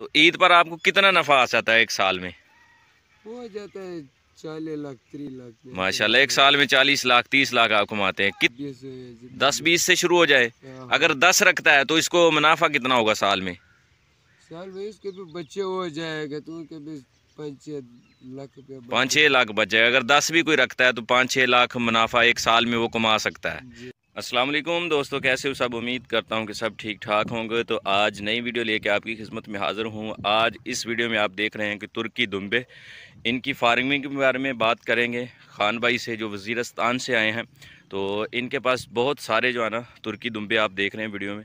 तो ईद पर आपको कितना नफ़ा आ जाता है एक साल में हो जाता है चालीस लाख तीस लाख माशाल्लाह एक साल में चालीस लाख तीस लाख आप कमाते हैं कित दस बीस से शुरू हो जाए हाँ। अगर दस रखता है तो इसको मुनाफा कितना होगा साल में साल में इसके भी बच्चे हो जाएगा तो उनके भी पाँच छः लाख बच जाएगा अगर दस भी कोई रखता है तो पाँच छः लाख मुनाफा एक साल में वो कमा सकता है अस्सलाम वालेकुम दोस्तों कैसे हो सब उम्मीद करता हूँ कि सब ठीक ठाक होंगे तो आज नई वीडियो लेके आपकी खिदमत में हाज़िर हूँ आज इस वीडियो में आप देख रहे हैं कि तुर्की दुम्बे इनकी फार्मिंग के बारे में बात करेंगे खान भाई से जो वजीरस्तान से आए हैं तो इनके पास बहुत सारे जो है ना तुर्की दुम्बे आप देख रहे हैं वीडियो में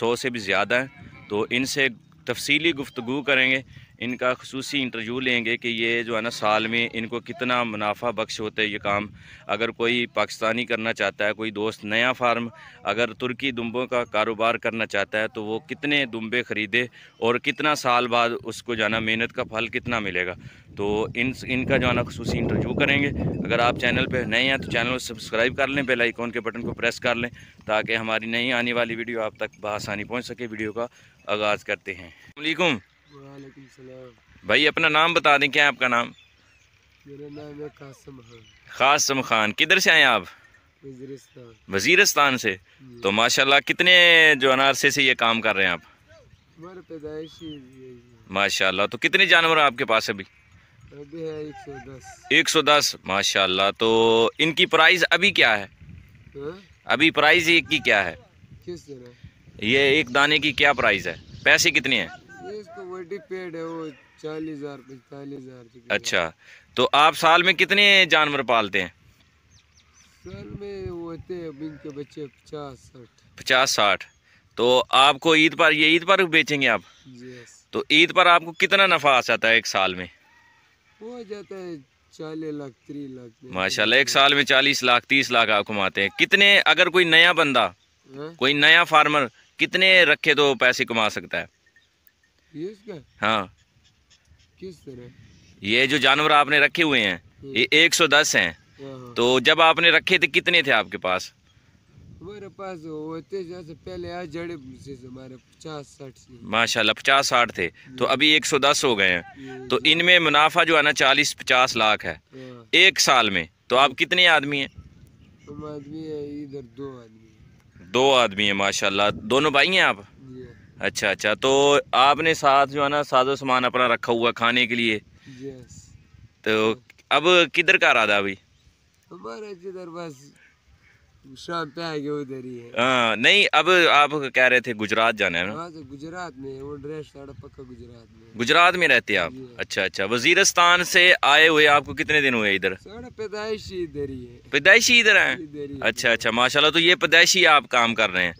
सौ से भी ज़्यादा हैं तो इनसे तफसीली गुफ्तु करेंगे इनका खसूस इंटरव्यू लेंगे कि ये जो है ना साल में इनको कितना मुनाफा बख्श होता है ये काम अगर कोई पाकिस्तानी करना चाहता है कोई दोस्त नया फार्म अगर तुर्की दुम्बों का कारोबार करना चाहता है तो वो कितने दुम्बे ख़रीदे और कितना साल बाद उसको जाना मेहनत का फल कितना मिलेगा तो इन इनका जो है ना खसूस इंटरव्यू करेंगे अगर आप चैनल पर नए हैं तो चैनल को सब्सक्राइब कर लें बेल आइकॉन के बटन को प्रेस कर लें ताकि हमारी नई आने वाली वीडियो आप तक बसानी पहुँच सके वीडियो का आगाज़ करते हैं अलैक्म भाई अपना नाम बता दें क्या है आपका नाम मेरा नाम है कासम खान कासम खान किधर से आए आप वजीरस्तान से हम्म। तो माशाल्लाह कितने जो अनारसे से ये काम कर रहे हैं आप माशाल्लाह तो कितने जानवर आपके पास अभी एक सौ दस माशा तो इनकी प्राइस अभी क्या है हा? अभी प्राइस एक की क्या है किस ये एक दाने की क्या प्राइस है पैसे कितने हैं इसको वेटी पेड है वो चालीस हजार पैंतालीस हजार अच्छा तो आप साल में कितने जानवर पालते हैं साल में होते हैं के बच्चे पचास साठ पचास साठ तो आपको ईद पर ये ईद पर बेचेंगे आप तो ईद पर आपको कितना नफा आ जाता है एक साल में वो जाता है चालीस लाख तीस लाख माशाल्लाह एक साल में चालीस लाख तीस लाख आप कमाते हैं कितने अगर कोई नया बंदा है? हाँ? कोई नया फार्मर कितने रखे तो पैसे कमा सकता है हाँ किस तरह ये जो जानवर आपने रखे हुए हैं हम्म। ये 110 हैं हाँ, हाँ। तो जब आपने रखे थे कितने थे आपके पास हमारे पास होते जैसे पहले आज जड़े हमारे पचास साठ माशाल्लाह पचास साठ थे हम्म। तो अभी एक सौ दस हो गए हैं तो इनमें मुनाफा जो है ना चालीस पचास लाख है हाँ। एक साल में तो आप कितने आदमी हैं आदमी है इधर दो आदमी दो आदमी है माशाल्लाह दोनों भाई हैं आप अच्छा अच्छा तो आपने साथ जो है ना साजो सामान अपना रखा हुआ खाने के लिए तो अब किधर का रहा था अभी हमारा बस शॉप आ, हाँ, नहीं अब आप कह रहे थे गुजरात जाना है ना हाँ, तो गुजरात में वो ड्रेस पक्का गुजरात में गुजरात में रहते हैं आप हाँ। अच्छा अच्छा वजीरस्तान से आए हुए आपको कितने दिन हुए इधर पैदाइशी इधर है अच्छा अच्छा माशाल्लाह तो ये पैदाइशी आप काम कर रहे हैं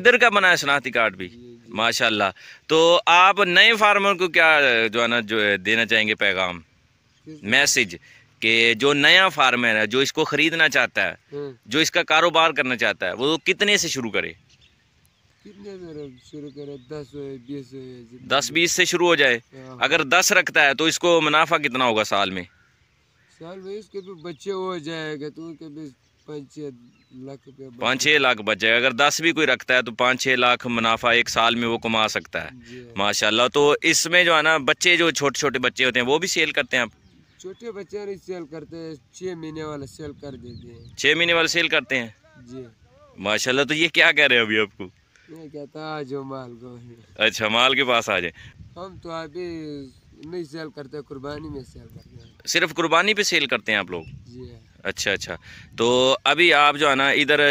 इधर का बना है शनाती कार्ड भी माशाला तो आप नए फार्मर को क्या जो है ना जो देना चाहेंगे पैगाम मैसेज कि जो नया फार्मर है जो इसको खरीदना चाहता है हम्म। जो इसका कारोबार करना चाहता है वो कितने से शुरू करे दस बीस से शुरू हो जाए हाँ, हाँ। अगर दस रखता है तो इसको मुनाफा कितना होगा साल में साल में इसके भी बच्चे हो जाएगा तो उनके भी पाँच लाख पाँच छः लाख बच जाएगा अगर दस भी कोई रखता है तो पाँच छः लाख मुनाफा एक साल में वो कमा सकता है माशाल्लाह तो इसमें जो है ना बच्चे जो छोटे छोटे बच्चे होते हैं वो भी सेल करते हैं आप छोटे बच्चे नहीं सेल करते हैं छह महीने वाले सेल कर देते हैं छह महीने वाले सेल करते हैं जी माशाल्लाह तो ये क्या कह रहे हैं अभी आपको मैं कहता आ जाओ माल को अच्छा माल के पास आ जाए हम तो अभी नहीं सेल करते कुर्बानी में सेल करते सिर्फ कुर्बानी पे सेल करते हैं आप लोग हाँ। अच्छा अच्छा तो अभी आप जो है ना इधर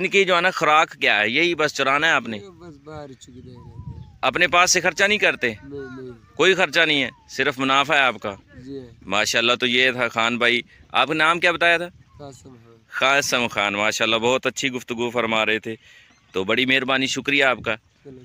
इनकी जो है ना खुराक क्या है यही बस चुराना है आपने बस बाहर चुकी अपने पास से खर्चा नहीं करते नहीं, नहीं। कोई खर्चा नहीं है सिर्फ मुनाफा है आपका माशाल्लाह तो ये था खान भाई आपका नाम क्या बताया था कासम खासम खान माशाल्लाह बहुत अच्छी गुफ्तु फरमा रहे थे तो बड़ी मेहरबानी शुक्रिया आपका